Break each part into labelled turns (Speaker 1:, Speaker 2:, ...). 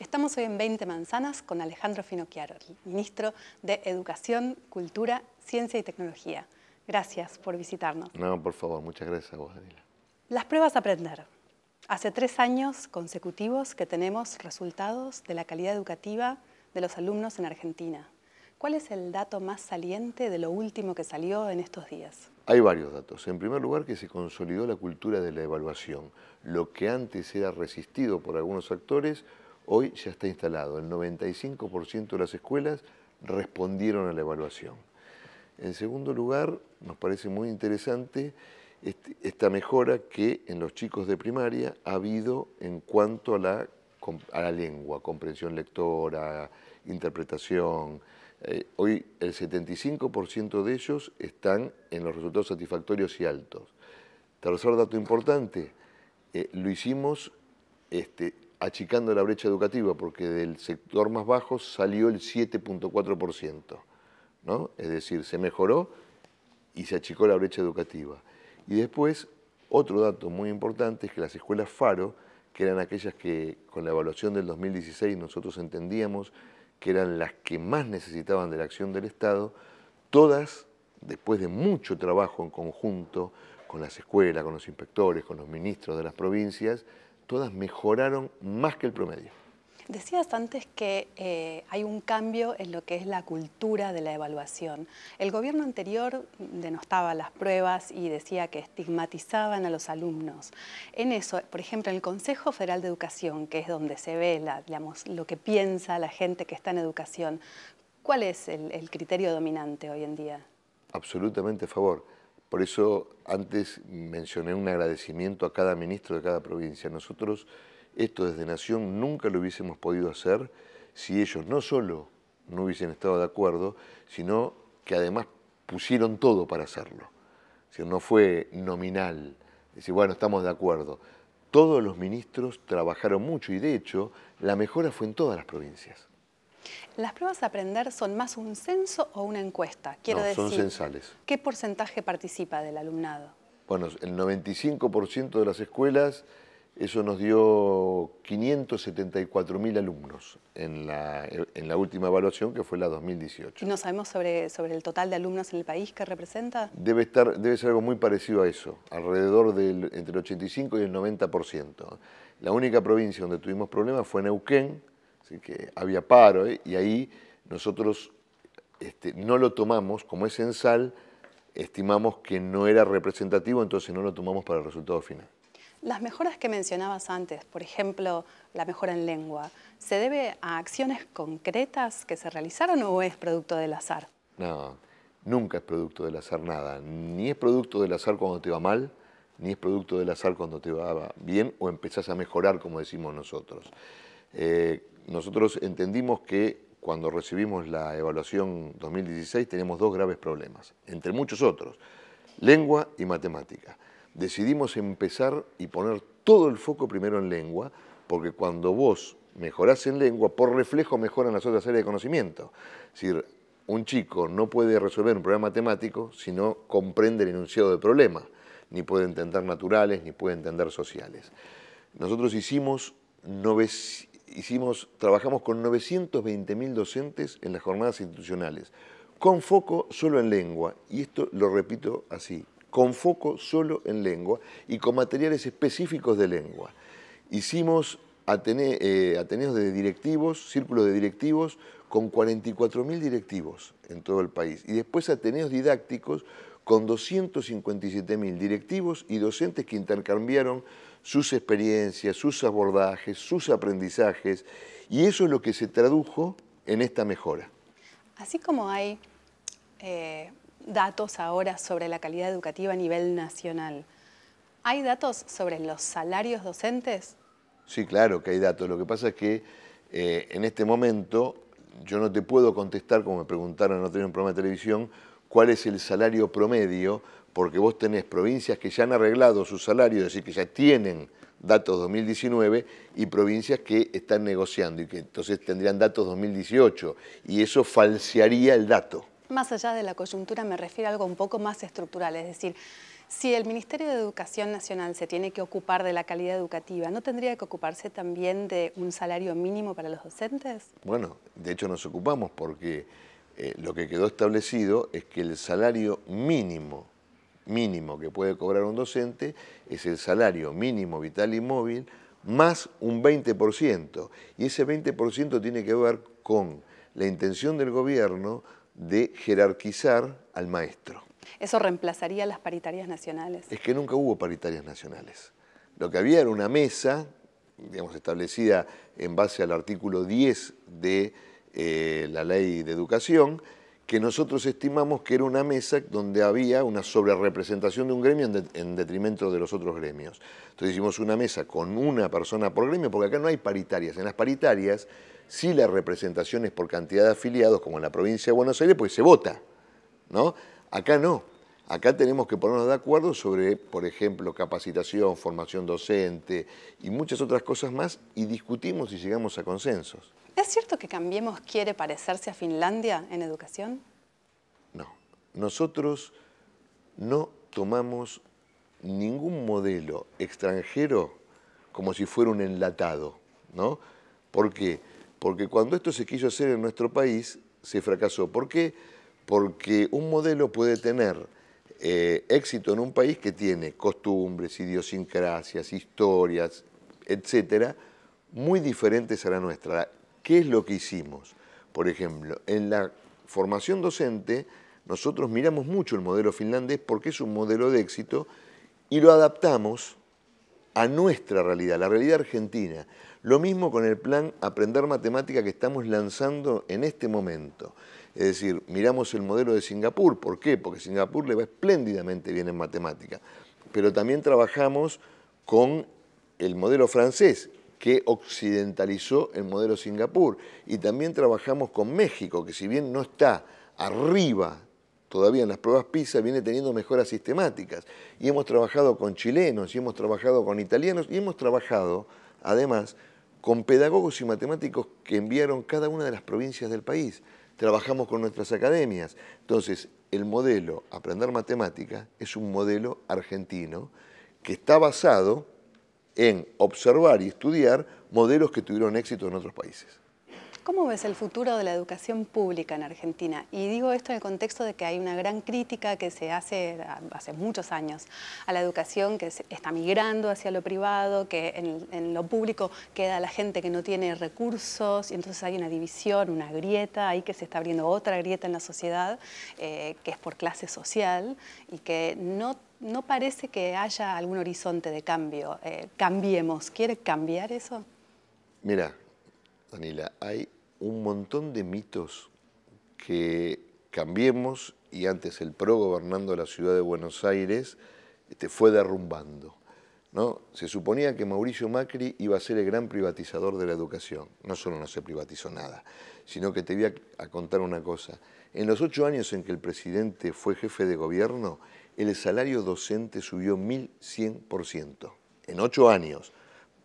Speaker 1: Estamos hoy en 20 Manzanas con Alejandro Finocchiaro, ministro de Educación, Cultura, Ciencia y Tecnología. Gracias por visitarnos.
Speaker 2: No, por favor, muchas gracias a vos, Daniela.
Speaker 1: Las pruebas a aprender. Hace tres años consecutivos que tenemos resultados de la calidad educativa de los alumnos en Argentina. ¿Cuál es el dato más saliente de lo último que salió en estos días?
Speaker 2: Hay varios datos. En primer lugar, que se consolidó la cultura de la evaluación. Lo que antes era resistido por algunos actores, Hoy ya está instalado. El 95% de las escuelas respondieron a la evaluación. En segundo lugar, nos parece muy interesante este, esta mejora que en los chicos de primaria ha habido en cuanto a la, lengua, comprensión lectora, interpretación. Eh, hoy el 75% de ellos están en los resultados satisfactorios y altos. Tercer dato importante, eh, lo hicimos este, achicando la brecha educativa, porque del sector más bajo salió el 7.4%, ¿no? es decir, se mejoró y se achicó la brecha educativa. Y después, otro dato muy importante es que las escuelas FARO, que eran aquellas que con la evaluación del 2016 nosotros entendíamos que eran las que más necesitaban de la acción del Estado, todas, después de mucho trabajo en conjunto con las escuelas, con los inspectores, con los ministros de las provincias, todas mejoraron más que el promedio.
Speaker 1: Decías antes que eh, hay un cambio en lo que es la cultura de la evaluación. El gobierno anterior denostaba las pruebas y decía que estigmatizaban a los alumnos. En eso, por ejemplo, en el Consejo Federal de Educación, que es donde se ve lo que piensa la gente que está en educación, ¿cuál es el, el criterio dominante hoy en día?
Speaker 2: Absolutamente a favor. Por eso antes mencioné un agradecimiento a cada ministro de cada provincia. Nosotros esto desde Nación nunca lo hubiésemos podido hacer si ellos no solo no hubiesen estado de acuerdo, sino que además pusieron todo para hacerlo. no fue nominal, decir, bueno, estamos de acuerdo. Todos los ministros trabajaron mucho y de hecho la mejora fue en todas las provincias.
Speaker 1: Las pruebas a aprender son más un censo o una encuesta. Quiero decir, son censales. ¿qué porcentaje participa del alumnado?
Speaker 2: Bueno, el 95% de las escuelas, eso nos dio 574.000 alumnos en la, última evaluación, que fue la 2018.
Speaker 1: ¿Y no sabemos sobre, sobre el total de alumnos en el país que representa?
Speaker 2: Debe, estar, debe ser algo muy parecido a eso, alrededor del entre el 85 y el 90%. La única provincia donde tuvimos problemas fue Neuquén, Así que había paro ¿eh? y ahí nosotros este, no lo tomamos, como es en sal, estimamos que no era representativo, entonces no lo tomamos para el resultado final.
Speaker 1: Las mejoras que mencionabas antes, por ejemplo, la mejora en lengua, ¿se debe a acciones concretas que se realizaron o es producto del azar?
Speaker 2: No, nunca es producto del azar nada. Ni es producto del azar cuando te va mal, ni es producto del azar cuando te va bien o empezás a mejorar, como decimos nosotros. Eh, nosotros entendimos que cuando recibimos la evaluación 2016 tenemos dos graves problemas, entre muchos otros, lengua y matemática. Decidimos empezar y poner todo el foco primero en lengua, porque cuando vos mejorás en lengua, por reflejo mejoran las otras áreas de conocimiento. Es decir, un chico no puede resolver un problema matemático si no comprende el enunciado del problema, ni puede entender naturales, ni puede entender sociales. Nosotros hicimos 900 hicimos, trabajamos con 920.000 docentes en las jornadas institucionales, con foco solo en lengua, y esto lo repito así, con foco solo en lengua y con materiales específicos de lengua. Hicimos eh, ateneos de directivos, círculos de directivos, con 44.000 directivos en todo el país, y después ateneos didácticos con 257.000 directivos y docentes que intercambiaron sus experiencias, sus abordajes, sus aprendizajes, y eso es lo que se tradujo en esta mejora.
Speaker 1: Así como hay eh, datos ahora sobre la calidad educativa a nivel nacional, ¿hay datos sobre los salarios docentes?
Speaker 2: Sí, claro que hay datos. Lo que pasa es que eh, en este momento yo no te puedo contestar, como me preguntaron no otro un programa de televisión, cuál es el salario promedio, porque vos tenés provincias que ya han arreglado su salario, es decir, que ya tienen datos 2019 y provincias que están negociando y que entonces tendrían datos 2018 y eso falsearía el dato.
Speaker 1: Más allá de la coyuntura me refiero a algo un poco más estructural, es decir, si el Ministerio de Educación Nacional se tiene que ocupar de la calidad educativa, ¿no tendría que ocuparse también de un salario mínimo para los docentes?
Speaker 2: Bueno, de hecho nos ocupamos porque eh, lo que quedó establecido es que el salario mínimo, mínimo que puede cobrar un docente es el salario mínimo vital y móvil más un 20%. Y ese 20% tiene que ver con la intención del gobierno de jerarquizar al maestro.
Speaker 1: ¿Eso reemplazaría las paritarias nacionales?
Speaker 2: Es que nunca hubo paritarias nacionales. Lo que había era una mesa, digamos, establecida en base al artículo 10 de eh, la ley de educación, que nosotros estimamos que era una mesa donde había una sobrerepresentación de un gremio en, detrimento de los otros gremios. Entonces hicimos una mesa con una persona por gremio, porque acá no hay paritarias. En las paritarias si la representación es por cantidad de afiliados, como en la provincia de Buenos Aires, pues se vota, ¿no? Acá no. Acá tenemos que ponernos de acuerdo sobre, por ejemplo, capacitación, formación docente y muchas otras cosas más, y discutimos y llegamos a consensos.
Speaker 1: ¿Es cierto que Cambiemos quiere parecerse a Finlandia en educación?
Speaker 2: No. Nosotros no tomamos ningún modelo extranjero como si fuera un enlatado, ¿no? ¿Por qué? Porque cuando esto se quiso hacer en nuestro país, se fracasó. ¿Por qué? Porque un modelo puede tener eh, éxito en un país que tiene costumbres, idiosincrasias, historias, etcétera, muy diferentes a la nuestra. ¿Qué es lo que hicimos? Por ejemplo, en la formación docente nosotros miramos mucho el modelo finlandés porque es un modelo de éxito y lo adaptamos a nuestra realidad, la realidad argentina. Lo mismo con el plan Aprender Matemática que estamos lanzando en este momento. Es decir, miramos el modelo de Singapur. ¿Por qué? Porque Singapur le va espléndidamente bien en matemática. Pero también trabajamos con el modelo francés, que occidentalizó el modelo Singapur. Y también trabajamos con México, que si bien no está arriba todavía en las pruebas PISA, viene teniendo mejoras sistemáticas. Y hemos trabajado con chilenos, y hemos trabajado con italianos, y hemos trabajado, además, con pedagogos y matemáticos que enviaron cada una de las provincias del país. Trabajamos con nuestras academias. Entonces, el modelo Aprender Matemática es un modelo argentino que está basado en observar y estudiar modelos que tuvieron éxito en otros países.
Speaker 1: ¿Cómo ves el futuro de la educación pública en Argentina? Y digo esto en el contexto de que hay una gran crítica que se hace hace muchos años a la educación que está migrando hacia lo privado, que en, lo público queda la gente que no tiene recursos, y entonces hay una división, una grieta, ahí que se está abriendo otra grieta en la sociedad, eh, que es por clase social, y que no no parece que haya algún horizonte de cambio. Eh, cambiemos. ¿Quiere cambiar eso?
Speaker 2: Mira, Danila, hay un montón de mitos que cambiemos y antes el PRO gobernando la ciudad de Buenos Aires te este, fue derrumbando. ¿no? Se suponía que Mauricio Macri iba a ser el gran privatizador de la educación. No solo no se privatizó nada, sino que te voy a contar una cosa. En los ocho años en que el presidente fue jefe de gobierno, el salario docente subió 1.100% en ocho años.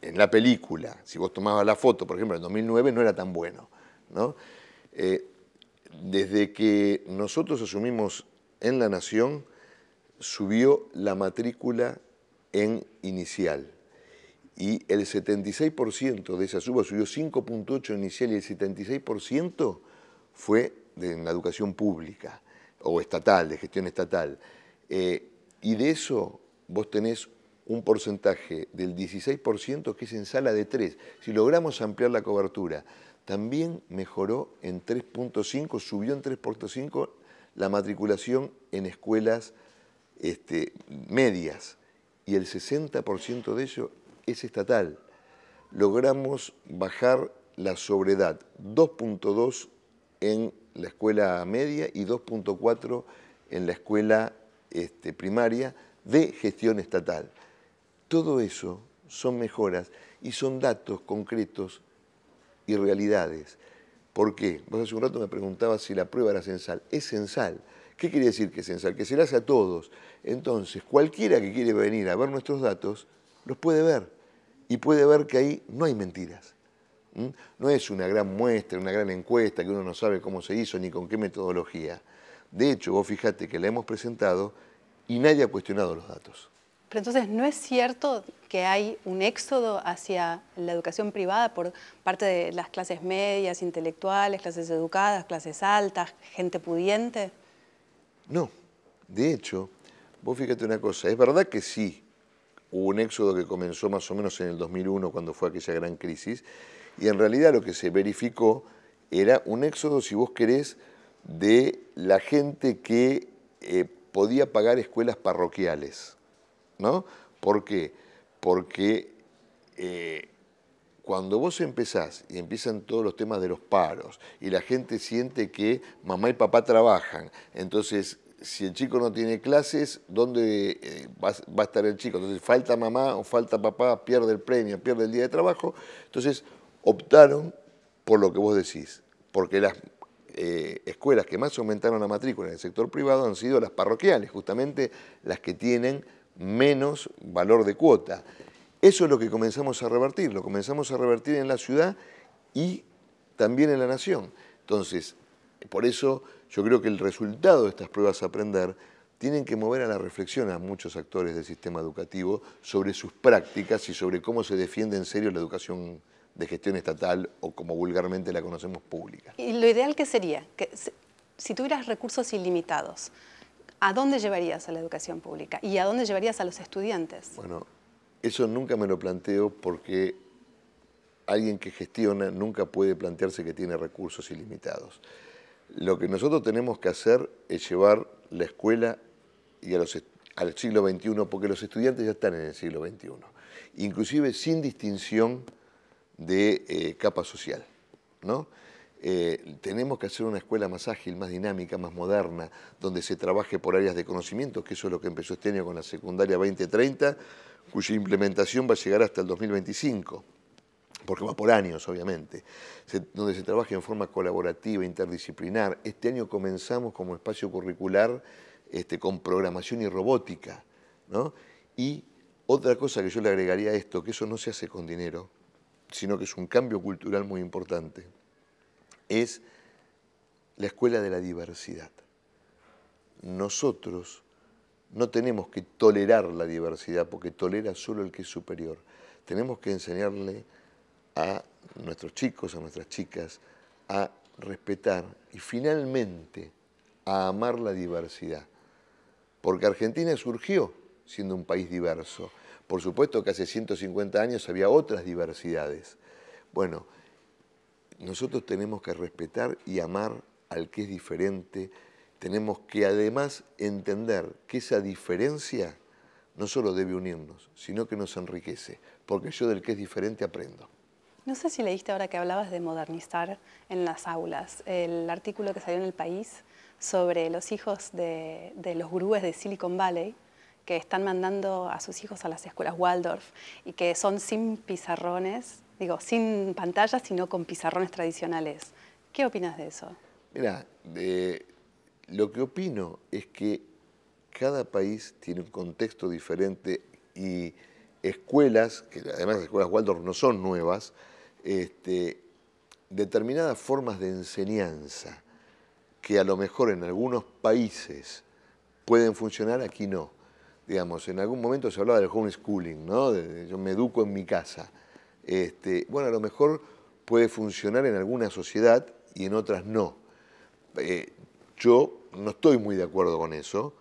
Speaker 2: En la película, si vos tomabas la foto, por ejemplo, en 2009 no era tan bueno. Eh, desde que nosotros asumimos en la Nación, subió la matrícula en inicial. Y el 76% de esa suba subió 5.8 inicial y el 76% fue en la educación pública o estatal, de gestión estatal. Eh, y de eso vos tenés un porcentaje del 16% que es en sala de 3. Si logramos ampliar la cobertura, también mejoró en 3.5, subió en 3.5 la matriculación en escuelas este, medias y el 60% de eso es estatal. Logramos bajar la sobredad 2.2 en la escuela media y 2.4 en la escuela este, primaria de gestión estatal. Todo eso son mejoras y son datos concretos y realidades. ¿Por qué? Vos hace un rato me preguntabas si la prueba era censal. Es censal. ¿Qué quiere decir que es censal? Que se la hace a todos. Entonces, cualquiera que quiere venir a ver nuestros datos, los puede ver. Y puede ver que ahí no hay mentiras. ¿Mm? No es una gran muestra, una gran encuesta que uno no sabe cómo se hizo ni con qué metodología. De hecho, vos fíjate que la hemos presentado y nadie ha cuestionado los datos.
Speaker 1: Pero entonces, ¿no es cierto que hay un éxodo hacia la educación privada por parte de las clases medias, intelectuales, clases educadas, clases altas, gente pudiente?
Speaker 2: No. De hecho, vos fíjate una cosa, es verdad que sí, hubo un éxodo que comenzó más o menos en el 2001, cuando fue aquella gran crisis, y en realidad lo que se verificó era un éxodo, si vos querés, de la gente que eh, podía pagar escuelas parroquiales. ¿no? ¿Por qué? Porque eh, cuando vos empezás y empiezan todos los temas de los paros y la gente siente que mamá y papá trabajan, entonces si el chico no tiene clases, ¿dónde eh, va, va a estar el chico? Entonces falta mamá o falta papá, pierde el premio, pierde el día de trabajo. Entonces optaron por lo que vos decís, porque las eh, escuelas que más aumentaron la matrícula en el sector privado han sido las parroquiales, justamente las que tienen menos valor de cuota. Eso es lo que comenzamos a revertir, lo comenzamos a revertir en la ciudad y también en la nación. Entonces, por eso yo creo que el resultado de estas pruebas a aprender tienen que mover a la reflexión a muchos actores del sistema educativo sobre sus prácticas y sobre cómo se defiende en serio la educación de gestión estatal o como vulgarmente la conocemos pública.
Speaker 1: ¿Y lo ideal que sería? Que si tuvieras recursos ilimitados, ¿a dónde llevarías a la educación pública? ¿Y a dónde llevarías a los estudiantes?
Speaker 2: Bueno, eso nunca me lo planteo porque alguien que gestiona nunca puede plantearse que tiene recursos ilimitados. Lo que nosotros tenemos que hacer es llevar la escuela y a los al siglo XXI, porque los estudiantes ya están en el siglo XXI, inclusive sin distinción de eh, capa social. ¿no? Eh, tenemos que hacer una escuela más ágil, más dinámica, más moderna, donde se trabaje por áreas de conocimiento, que eso es lo que empezó este año con la secundaria 2030, cuya implementación va a llegar hasta el 2025 porque va por años, obviamente, donde se trabaje en forma colaborativa, interdisciplinar. Este año comenzamos como espacio curricular este, con programación y robótica. Y otra cosa que yo le agregaría a esto, que eso no se hace con dinero, sino que es un cambio cultural muy importante, es la escuela de la diversidad. Nosotros no tenemos que tolerar la diversidad, porque tolera solo el que es superior. Tenemos que enseñarle a nuestros chicos, a nuestras chicas, a respetar y finalmente a amar la diversidad. Porque Argentina surgió siendo un país diverso por supuesto que hace 150 años había otras diversidades. Bueno, nosotros tenemos que respetar y amar al que es diferente. Tenemos que además entender que esa diferencia no solo debe unirnos, sino que nos enriquece, porque yo del que es diferente aprendo.
Speaker 1: No sé si leíste ahora que hablabas de modernizar en las aulas el artículo que salió en el país sobre los hijos de, los gurúes de Silicon Valley, que están mandando a sus hijos a las escuelas Waldorf y que son sin pizarrones, digo, sin pantallas, sino con pizarrones tradicionales. ¿Qué opinas de eso?
Speaker 2: Mira, lo que opino es que cada país tiene un contexto diferente y escuelas, que además las escuelas Waldorf no son nuevas, este, determinadas formas de enseñanza que a lo mejor en algunos países pueden funcionar, aquí no digamos, en algún momento se hablaba del homeschooling, ¿no? yo me educo en mi casa. Este, bueno, a lo mejor puede funcionar en alguna sociedad y en otras no. Eh, yo no estoy muy de acuerdo con eso,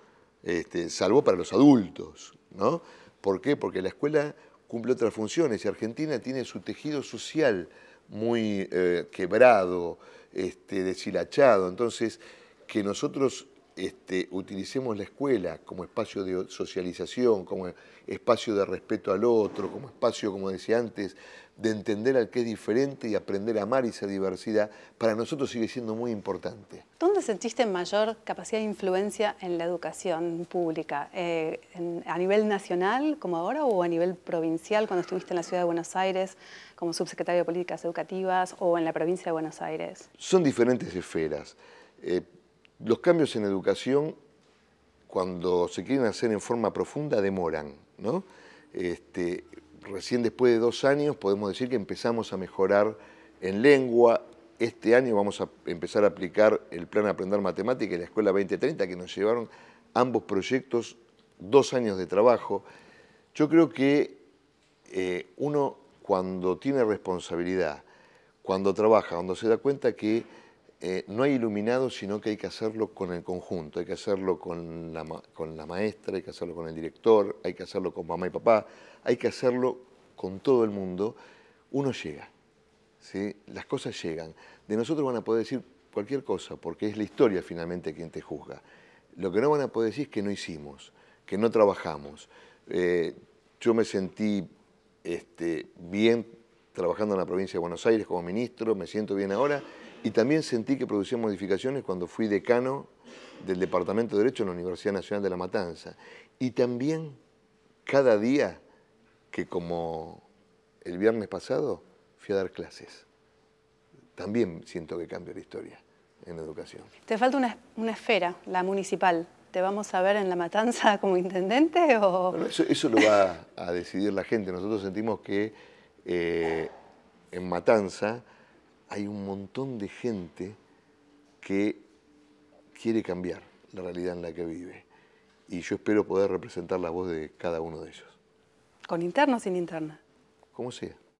Speaker 2: este, salvo para los adultos, ¿no? ¿Por qué? Porque la escuela cumple otras funciones y Argentina tiene su tejido social muy eh, quebrado, este, deshilachado. Entonces, que nosotros este, utilicemos la escuela como espacio de socialización, como espacio de respeto al otro, como espacio, como decía antes, de entender al que es diferente y aprender a amar esa diversidad, para nosotros sigue siendo muy importante.
Speaker 1: ¿Dónde sentiste mayor capacidad de influencia en la educación pública? Eh, ¿A nivel nacional como ahora o a nivel provincial cuando estuviste en la Ciudad de Buenos Aires como subsecretario de Políticas Educativas o en la provincia de Buenos Aires?
Speaker 2: Son diferentes esferas. Eh, los cambios en educación, cuando se quieren hacer en forma profunda, demoran. ¿no? Este, recién después de dos años podemos decir que empezamos a mejorar en lengua. Este año vamos a empezar a aplicar el plan Aprender Matemática y la Escuela 2030, que nos llevaron ambos proyectos dos años de trabajo. Yo creo que eh, uno cuando tiene responsabilidad, cuando trabaja, cuando se da cuenta que eh, no hay iluminado, sino que hay que hacerlo con el conjunto, hay que hacerlo con la, maestra, hay que hacerlo con el director, hay que hacerlo con mamá y papá, hay que hacerlo con todo el mundo. Uno llega, ¿sí? las cosas llegan. De nosotros van a poder decir cualquier cosa, porque es la historia finalmente quien te juzga. Lo que no van a poder decir es que no hicimos, que no trabajamos. Eh, yo me sentí este, bien trabajando en la provincia de Buenos Aires como ministro, me siento bien ahora y también sentí que producía modificaciones cuando fui decano del Departamento de Derecho en la Universidad Nacional de La Matanza. Y también cada día que como el viernes pasado fui a dar clases. También siento que cambia la historia en la educación.
Speaker 1: Te falta una, una esfera, la municipal. ¿Te vamos a ver en La Matanza como intendente? O...
Speaker 2: eso, lo va a, decidir la gente. Nosotros sentimos que eh, en Matanza hay un montón de gente que quiere cambiar la realidad en la que vive. Y yo espero poder representar la voz de cada uno de ellos.
Speaker 1: ¿Con interna o sin interna?
Speaker 2: Como sea.